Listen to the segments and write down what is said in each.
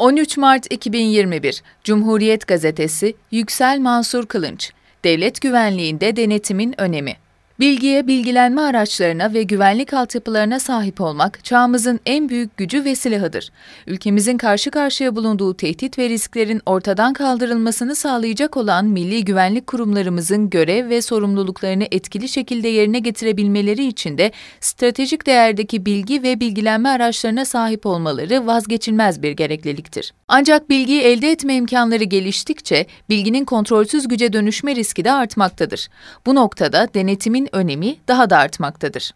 13 Mart 2021 Cumhuriyet Gazetesi Yüksel Mansur Kılınç Devlet Güvenliğinde Denetimin Önemi Bilgiye, bilgilenme araçlarına ve güvenlik altyapılarına sahip olmak çağımızın en büyük gücü ve silahıdır. Ülkemizin karşı karşıya bulunduğu tehdit ve risklerin ortadan kaldırılmasını sağlayacak olan milli güvenlik kurumlarımızın görev ve sorumluluklarını etkili şekilde yerine getirebilmeleri için de stratejik değerdeki bilgi ve bilgilenme araçlarına sahip olmaları vazgeçilmez bir gerekliliktir. Ancak bilgiyi elde etme imkanları geliştikçe bilginin kontrolsüz güce dönüşme riski de artmaktadır. Bu noktada denetimin önemi daha da artmaktadır.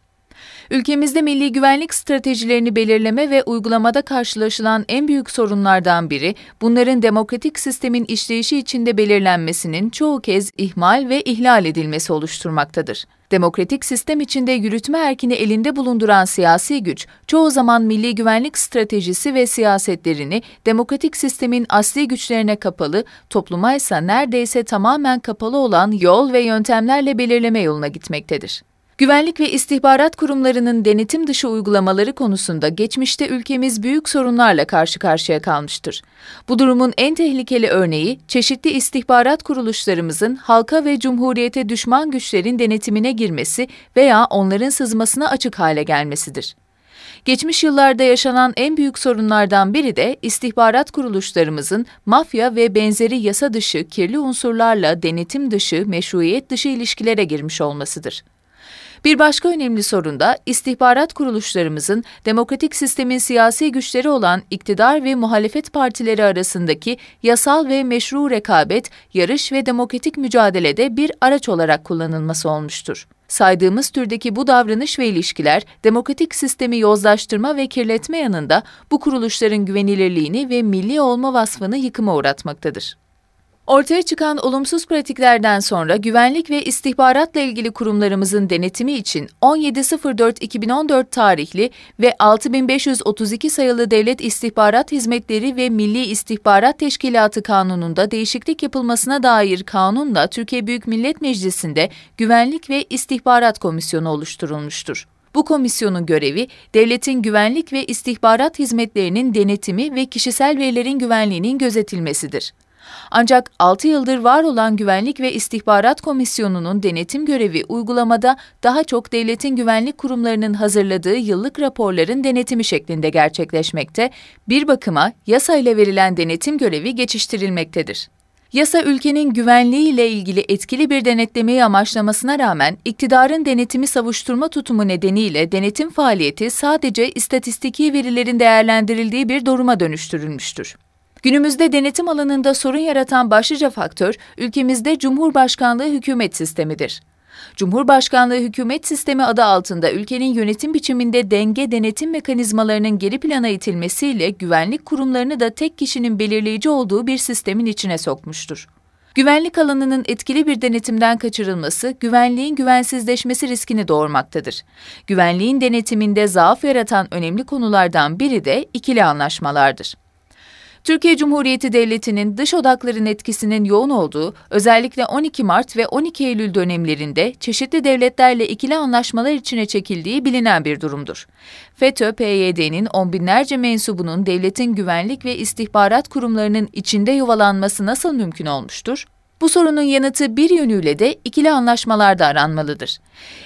Ülkemizde milli güvenlik stratejilerini belirleme ve uygulamada karşılaşılan en büyük sorunlardan biri, bunların demokratik sistemin işleyişi içinde belirlenmesinin çoğu kez ihmal ve ihlal edilmesi oluşturmaktadır. Demokratik sistem içinde yürütme erkini elinde bulunduran siyasi güç, çoğu zaman milli güvenlik stratejisi ve siyasetlerini demokratik sistemin asli güçlerine kapalı, topluma ise neredeyse tamamen kapalı olan yol ve yöntemlerle belirleme yoluna gitmektedir. Güvenlik ve istihbarat kurumlarının denetim dışı uygulamaları konusunda geçmişte ülkemiz büyük sorunlarla karşı karşıya kalmıştır. Bu durumun en tehlikeli örneği çeşitli istihbarat kuruluşlarımızın halka ve cumhuriyete düşman güçlerin denetimine girmesi veya onların sızmasına açık hale gelmesidir. Geçmiş yıllarda yaşanan en büyük sorunlardan biri de istihbarat kuruluşlarımızın mafya ve benzeri yasa dışı kirli unsurlarla denetim dışı, meşruiyet dışı ilişkilere girmiş olmasıdır. Bir başka önemli sorun da istihbarat kuruluşlarımızın demokratik sistemin siyasi güçleri olan iktidar ve muhalefet partileri arasındaki yasal ve meşru rekabet, yarış ve demokratik mücadelede bir araç olarak kullanılması olmuştur. Saydığımız türdeki bu davranış ve ilişkiler demokratik sistemi yozlaştırma ve kirletme yanında bu kuruluşların güvenilirliğini ve milli olma vasfını yıkıma uğratmaktadır. Ortaya çıkan olumsuz pratiklerden sonra güvenlik ve istihbaratla ilgili kurumlarımızın denetimi için 17.04.2014 tarihli ve 6532 sayılı Devlet İstihbarat Hizmetleri ve Milli İstihbarat Teşkilatı Kanunu'nda değişiklik yapılmasına dair kanunla Türkiye Büyük Millet Meclisi'nde Güvenlik ve İstihbarat Komisyonu oluşturulmuştur. Bu komisyonun görevi, devletin güvenlik ve istihbarat hizmetlerinin denetimi ve kişisel verilerin güvenliğinin gözetilmesidir. Ancak 6 yıldır var olan Güvenlik ve İstihbarat Komisyonu'nun denetim görevi uygulamada daha çok devletin güvenlik kurumlarının hazırladığı yıllık raporların denetimi şeklinde gerçekleşmekte, bir bakıma yasayla verilen denetim görevi geçiştirilmektedir. Yasa ülkenin güvenliği ile ilgili etkili bir denetlemeyi amaçlamasına rağmen iktidarın denetimi savuşturma tutumu nedeniyle denetim faaliyeti sadece istatistiki verilerin değerlendirildiği bir duruma dönüştürülmüştür. Günümüzde denetim alanında sorun yaratan başlıca faktör ülkemizde Cumhurbaşkanlığı hükümet sistemidir. Cumhurbaşkanlığı hükümet sistemi adı altında ülkenin yönetim biçiminde denge denetim mekanizmalarının geri plana itilmesiyle güvenlik kurumlarını da tek kişinin belirleyici olduğu bir sistemin içine sokmuştur. Güvenlik alanının etkili bir denetimden kaçırılması, güvenliğin güvensizleşmesi riskini doğurmaktadır. Güvenliğin denetiminde zaaf yaratan önemli konulardan biri de ikili anlaşmalardır. Türkiye Cumhuriyeti Devleti'nin dış odakların etkisinin yoğun olduğu, özellikle 12 Mart ve 12 Eylül dönemlerinde çeşitli devletlerle ikili anlaşmalar içine çekildiği bilinen bir durumdur. FETÖ-PYD'nin on binlerce mensubunun devletin güvenlik ve istihbarat kurumlarının içinde yuvalanması nasıl mümkün olmuştur? Bu sorunun yanıtı bir yönüyle de ikili anlaşmalarda aranmalıdır.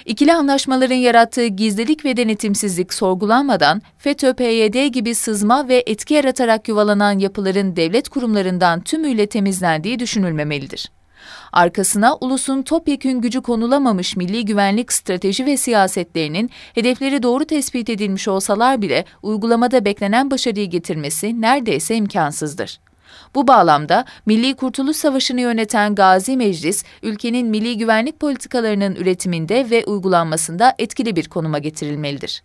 İkili anlaşmaların yarattığı gizlilik ve denetimsizlik sorgulanmadan FETÖ, PYD gibi sızma ve etki yaratarak yuvalanan yapıların devlet kurumlarından tümüyle temizlendiği düşünülmemelidir. Arkasına ulusun topyekün gücü konulamamış milli güvenlik strateji ve siyasetlerinin hedefleri doğru tespit edilmiş olsalar bile uygulamada beklenen başarıyı getirmesi neredeyse imkansızdır. Bu bağlamda Milli Kurtuluş Savaşı'nı yöneten Gazi Meclis, ülkenin milli güvenlik politikalarının üretiminde ve uygulanmasında etkili bir konuma getirilmelidir.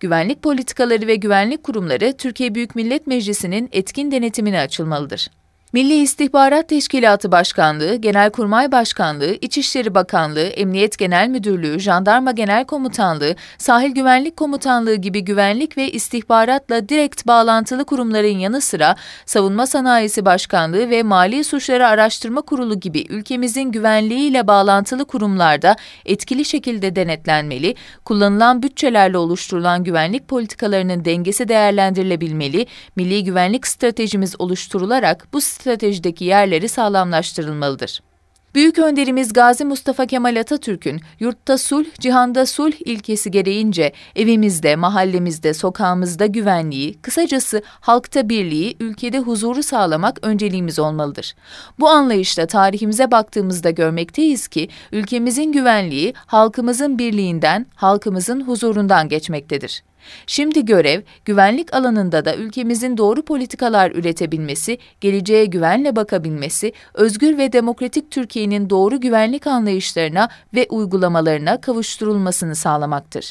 Güvenlik politikaları ve güvenlik kurumları Türkiye Büyük Millet Meclisi'nin etkin denetimine açılmalıdır. Milli İstihbarat Teşkilatı Başkanlığı, Genelkurmay Başkanlığı, İçişleri Bakanlığı, Emniyet Genel Müdürlüğü, Jandarma Genel Komutanlığı, Sahil Güvenlik Komutanlığı gibi güvenlik ve istihbaratla direkt bağlantılı kurumların yanı sıra Savunma Sanayisi Başkanlığı ve Mali Suçları Araştırma Kurulu gibi ülkemizin güvenliğiyle bağlantılı kurumlarda etkili şekilde denetlenmeli, kullanılan bütçelerle oluşturulan güvenlik politikalarının dengesi değerlendirilebilmeli, milli güvenlik stratejimiz oluşturularak bu stratejideki yerleri sağlamlaştırılmalıdır. Büyük önderimiz Gazi Mustafa Kemal Atatürk'ün yurtta sulh, cihanda sulh ilkesi gereğince evimizde, mahallemizde, sokağımızda güvenliği, kısacası halkta birliği, ülkede huzuru sağlamak önceliğimiz olmalıdır. Bu anlayışla tarihimize baktığımızda görmekteyiz ki ülkemizin güvenliği halkımızın birliğinden, halkımızın huzurundan geçmektedir. Şimdi görev, güvenlik alanında da ülkemizin doğru politikalar üretebilmesi, geleceğe güvenle bakabilmesi, özgür ve demokratik Türkiye'nin doğru güvenlik anlayışlarına ve uygulamalarına kavuşturulmasını sağlamaktır.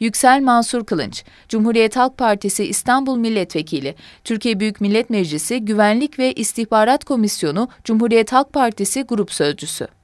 Yüksel Mansur Kılınç, Cumhuriyet Halk Partisi İstanbul Milletvekili, Türkiye Büyük Millet Meclisi Güvenlik ve İstihbarat Komisyonu Cumhuriyet Halk Partisi Grup Sözcüsü.